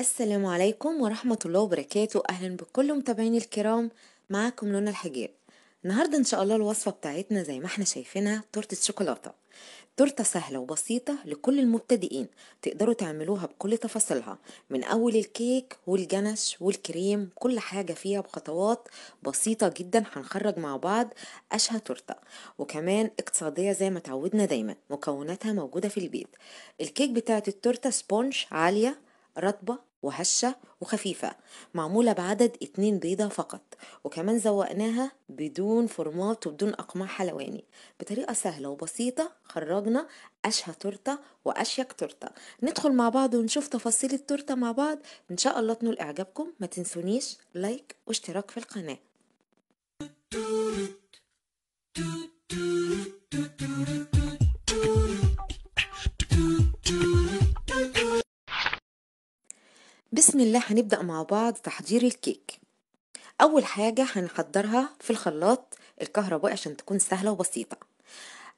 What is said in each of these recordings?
السلام عليكم ورحمة الله وبركاته أهلا بكل متابعيني الكرام معاكم لونا الحجاب النهاردة إن شاء الله الوصفة بتاعتنا زي ما احنا شايفينها تورتة شوكولاتة تورتة سهلة وبسيطة لكل المبتدئين تقدروا تعملوها بكل تفاصيلها من أول الكيك والجنش والكريم كل حاجة فيها بخطوات بسيطة جدا هنخرج مع بعض أشهى تورتة وكمان اقتصادية زي ما تعودنا دايما مكوناتها موجودة في البيت الكيك بتاعت التورتة سبونج عالية رطبة وهشة وخفيفة معمولة بعدد اتنين بيضة فقط وكمان زوقناها بدون فرماط وبدون أقماع حلواني بطريقة سهلة وبسيطة خرجنا أشهى تورتة وأشيك تورتة ندخل مع بعض ونشوف تفاصيل التورتة مع بعض إن شاء الله تنول إعجابكم ما تنسونيش لايك واشتراك في القناة بسم الله هنبدأ مع بعض تحضير الكيك أول حاجة هنحضرها في الخلاط الكهربائي عشان تكون سهلة وبسيطة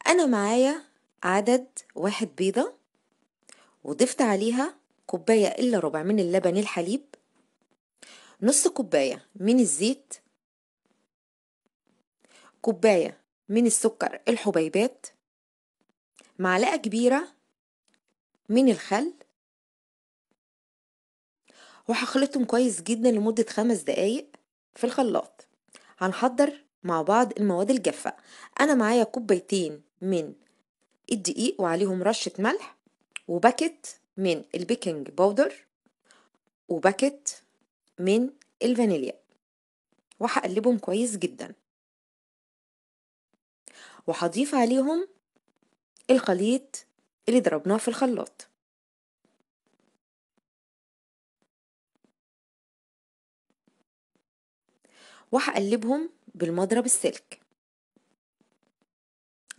أنا معايا عدد واحد بيضة وضفت عليها كوباية إلا ربع من اللبن الحليب نص كوباية من الزيت كوباية من السكر الحبيبات معلقة كبيرة من الخل وهخلطهم كويس جدا لمدة خمس دقايق في الخلاط هنحضر مع بعض المواد الجافة أنا معايا كوبايتين من الدقيق وعليهم رشة ملح وباكت من البيكنج باودر وباكت من الفانيليا وهقلبهم كويس جدا وهضيف عليهم الخليط اللي ضربناه في الخلاط وهقلبهم بالمضرب السلك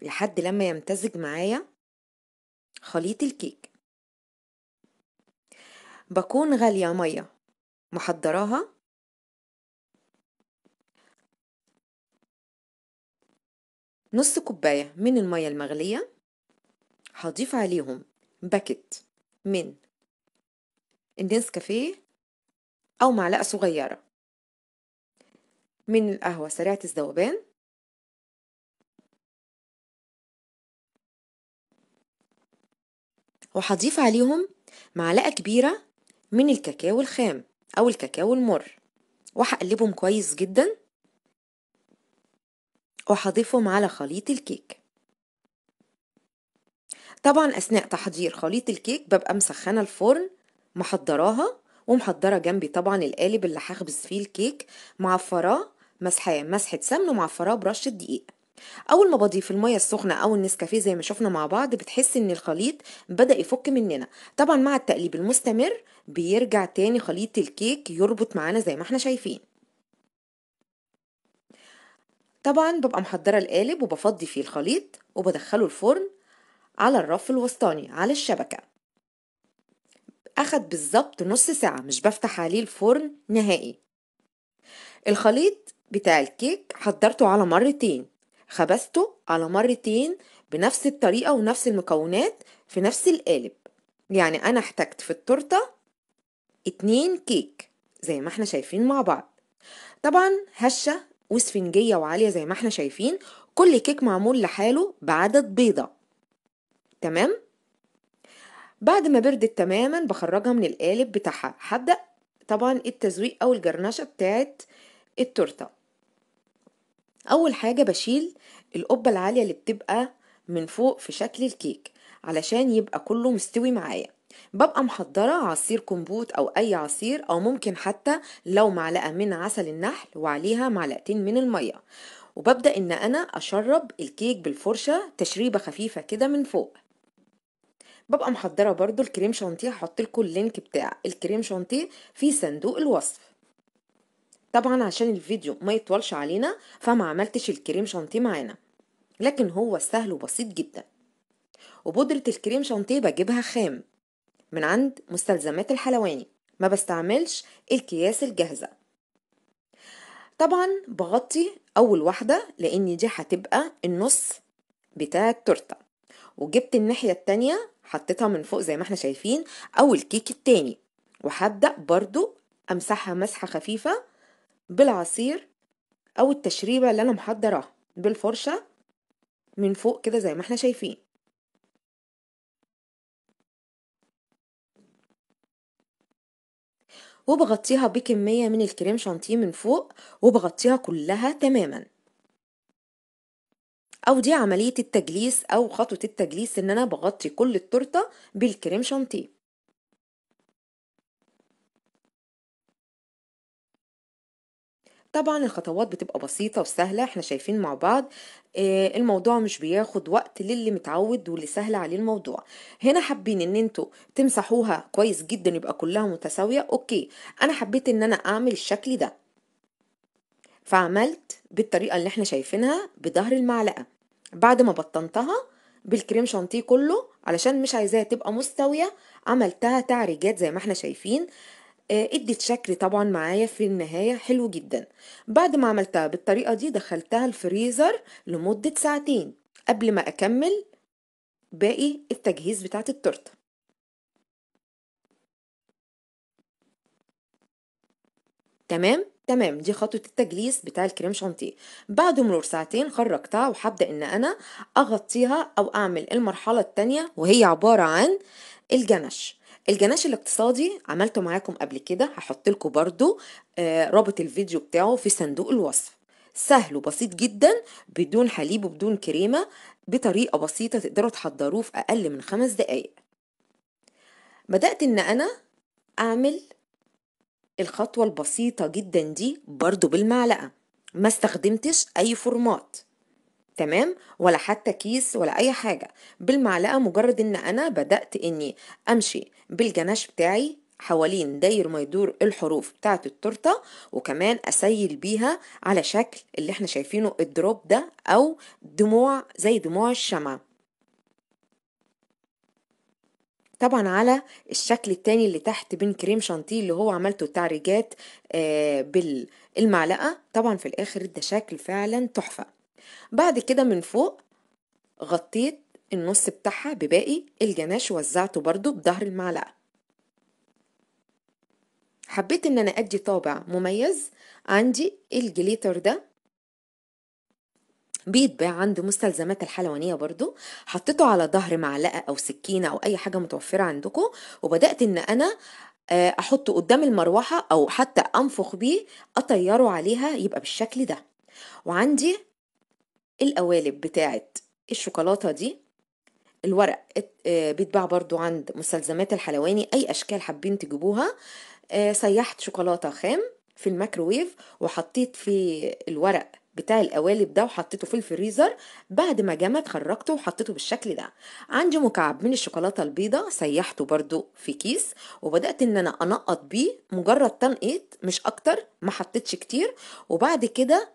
لحد لما يمتزج معايا خليط الكيك بكون غالية مية محضراها نص كوباية من المية المغلية هضيف عليهم باكت من النسكافيه أو معلقة صغيرة من القهوة سريعة الذوبان وهضيف عليهم معلقة كبيرة من الكاكاو الخام أو الكاكاو المر وهقلبهم كويس جدا وهضيفهم على خليط الكيك طبعا أثناء تحضير خليط الكيك ببقى مسخنة الفرن محضراها ومحضرة جنبي طبعا القالب اللي هخبز فيه الكيك معفراه مسحة مسحة سمن ومعفراه برشة دقيق اول ما بضيف الميه السخنه او النسكافيه زي ما شفنا مع بعض بتحس ان الخليط بدا يفك مننا طبعا مع التقليب المستمر بيرجع تاني خليط الكيك يربط معانا زي ما احنا شايفين طبعا ببقى محضره القالب وبفضي فيه الخليط وبدخله الفرن على الرف الوسطاني على الشبكه اخد بالظبط نص ساعه مش بفتح عليه الفرن نهائي الخليط بتاع الكيك حضرته على مرتين خبزته على مرتين بنفس الطريقة ونفس المكونات في نفس القالب يعني أنا احتجت في التورتة اتنين كيك زي ما احنا شايفين مع بعض طبعا هشة واسفنجية وعالية زي ما احنا شايفين كل كيك معمول لحاله بعدد بيضة تمام؟ بعد ما بردت تماما بخرجها من القالب بتاعها هبدأ طبعا التزويق أو الجرنشة بتاعت التورتة اول حاجة بشيل القبة العالية اللي بتبقى من فوق في شكل الكيك علشان يبقى كله مستوي معايا ببقى محضرة عصير كمبوت أو أي عصير أو ممكن حتى لو معلقة من عسل النحل وعليها معلقتين من المية وببدأ إن أنا أشرب الكيك بالفرشة تشريبة خفيفة كده من فوق ببقى محضرة برضو الكريم شانتيه هحط لكم اللينك بتاع الكريم شانتيه في صندوق الوصف طبعا عشان الفيديو ما يطولش علينا فما عملتش الكريم شانتيه معانا لكن هو سهل وبسيط جدا وبودرة الكريم شانتيه بجيبها خام من عند مستلزمات الحلواني ما بستعملش الكياس الجاهزة طبعا بغطي اول واحدة لان دي هتبقى النص بتاع التورتة وجبت الناحية التانية حطيتها من فوق زي ما احنا شايفين او الكيك التاني وهبدأ برضو امسحها مسحة خفيفة بالعصير او التشريبه اللي انا محضراها بالفرشه من فوق كده زي ما احنا شايفين وبغطيها بكمية من الكريم شانتيه من فوق وبغطيها كلها تماما او دي عملية التجليس او خطوة التجليس ان انا بغطي كل التورتة بالكريم شانتيه طبعا الخطوات بتبقى بسيطة وسهلة احنا شايفين مع بعض اه الموضوع مش بياخد وقت للي متعود واللي سهل عليه الموضوع هنا حابين ان انتوا تمسحوها كويس جدا يبقى كلها متساوية اوكي انا حبيت ان انا اعمل الشكل ده فعملت بالطريقة اللي احنا شايفينها بظهر المعلقة بعد ما بطنتها بالكريم شانتيه كله علشان مش عايزاها تبقى مستوية عملتها تعريجات زي ما احنا شايفين آه، ادت شكل طبعا معايا في النهاية حلو جدا بعد ما عملتها بالطريقة دي دخلتها الفريزر لمدة ساعتين قبل ما اكمل باقي التجهيز بتاعه التورته تمام تمام دي خطوة التجليس بتاع الكريم شانتيه بعد مرور ساعتين خرجتها وحبدأ ان انا اغطيها او اعمل المرحلة التانية وهي عبارة عن الجنش الجناش الاقتصادي عملته معاكم قبل كده هحط لكم برضو آه، رابط الفيديو بتاعه في صندوق الوصف سهل وبسيط جدا بدون حليب وبدون كريمة بطريقة بسيطة تقدروا تحضروه في أقل من خمس دقايق بدأت إن أنا أعمل الخطوة البسيطة جدا دي برضو بالمعلقة ما استخدمتش أي فورمات تمام ولا حتى كيس ولا اي حاجة بالمعلقة مجرد ان انا بدأت اني امشي بالجناش بتاعي حوالين داير ما يدور الحروف بتاعت التورتة وكمان أسيل بيها على شكل اللي احنا شايفينه الدروب ده أو دموع زي دموع الشمعة طبعا على الشكل التاني اللي تحت بين كريم شانتيه اللي هو عملته تعريجات آه، بالمعلقة طبعا في الآخر ده شكل فعلا تحفة بعد كده من فوق غطيت النص بتاعها بباقي الجناش وزعته برضو بظهر المعلقة حبيت ان انا ادي طابع مميز عندي الجليتر ده بيتباع عند مستلزمات الحلوانية برضو حطيته على ظهر معلقة او سكينة او اي حاجة متوفرة عندكم وبدأت ان انا آه، احطه قدام المروحة او حتى انفخ بيه اطيره عليها يبقى بالشكل ده وعندي القوالب بتاعة الشوكولاتة دي الورق آه، بيتباع برضو عند مستلزمات الحلواني أي أشكال حابين تجيبوها آه، سيحت شوكولاتة خام في الميكروويف وحطيت في الورق بتاع القوالب ده وحطيته في الفريزر بعد ما جمد خرجته وحطيته بالشكل ده عندي مكعب من الشوكولاته البيضة سيحته برضو في كيس وبدات ان انا انقط بيه مجرد تنقيط مش اكتر ما حطيتش كتير وبعد كده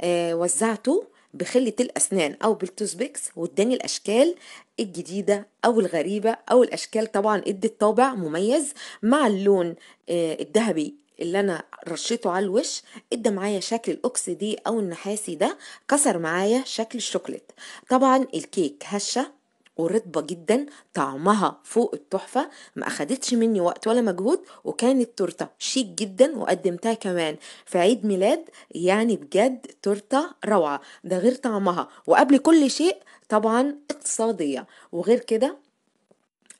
آه، وزعته بخلة الأسنان أو بالتوثبيكس واداني الأشكال الجديدة أو الغريبة أو الأشكال طبعا ادت طابع مميز مع اللون آه، الذهبي اللي انا رشيته على الوش ادى معايا شكل الاكسدي او النحاسي ده كسر معايا شكل الشوكليت طبعا الكيك هشه ورطبة جدا طعمها فوق التحفة ما أخدتش مني وقت ولا مجهود وكانت تورتة شيك جدا وقدمتها كمان في عيد ميلاد يعني بجد تورتة روعة ده غير طعمها وقبل كل شيء طبعا اقتصادية وغير كده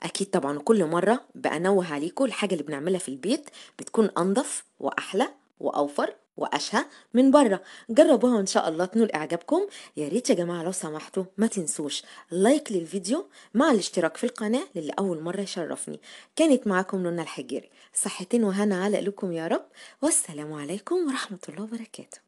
اكيد طبعا كل مره بانوه عليكم الحاجه اللي بنعملها في البيت بتكون انضف واحلى واوفر وأشهى من بره جربوها إن شاء الله تنول إعجابكم يا ريت يا جماعة لو سمحتوا ما تنسوش لايك للفيديو مع الاشتراك في القناة للي أول مرة يشرفني كانت معاكم نونا الحجيري صحتين وهنا على قلوبكم يا رب والسلام عليكم ورحمة الله وبركاته